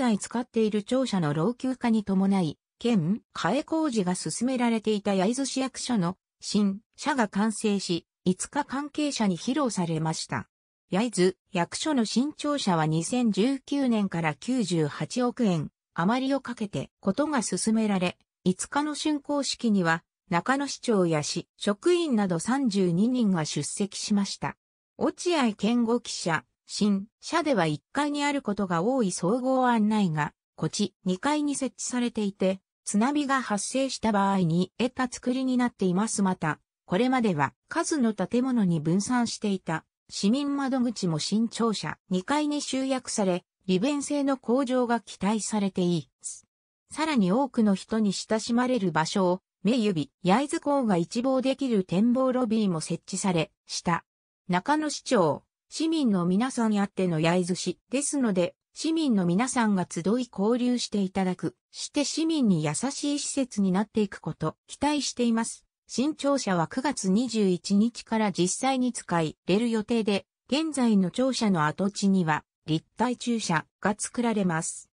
在使っている庁舎の老朽化に伴い、県、替え工事が進められていた焼津市役所の新、社が完成し、5日関係者に披露されました。焼津、役所の新庁舎は2019年から98億円、余りをかけてことが進められ、5日の竣工式には、中野市長や市、職員など32人が出席しました。落合健吾記者、新、社では1階にあることが多い総合案内が、こち2階に設置されていて、津波が発生した場合に得た作りになっています。また、これまでは数の建物に分散していた市民窓口も新庁舎2階に集約され、利便性の向上が期待されています。さらに多くの人に親しまれる場所を、目指、焼津港が一望できる展望ロビーも設置され、した。中野市長、市民の皆さんあっての焼津市ですので、市民の皆さんが集い交流していただく、して市民に優しい施設になっていくこと、期待しています。新庁舎は9月21日から実際に使い入れる予定で、現在の庁舎の跡地には立体駐車が作られます。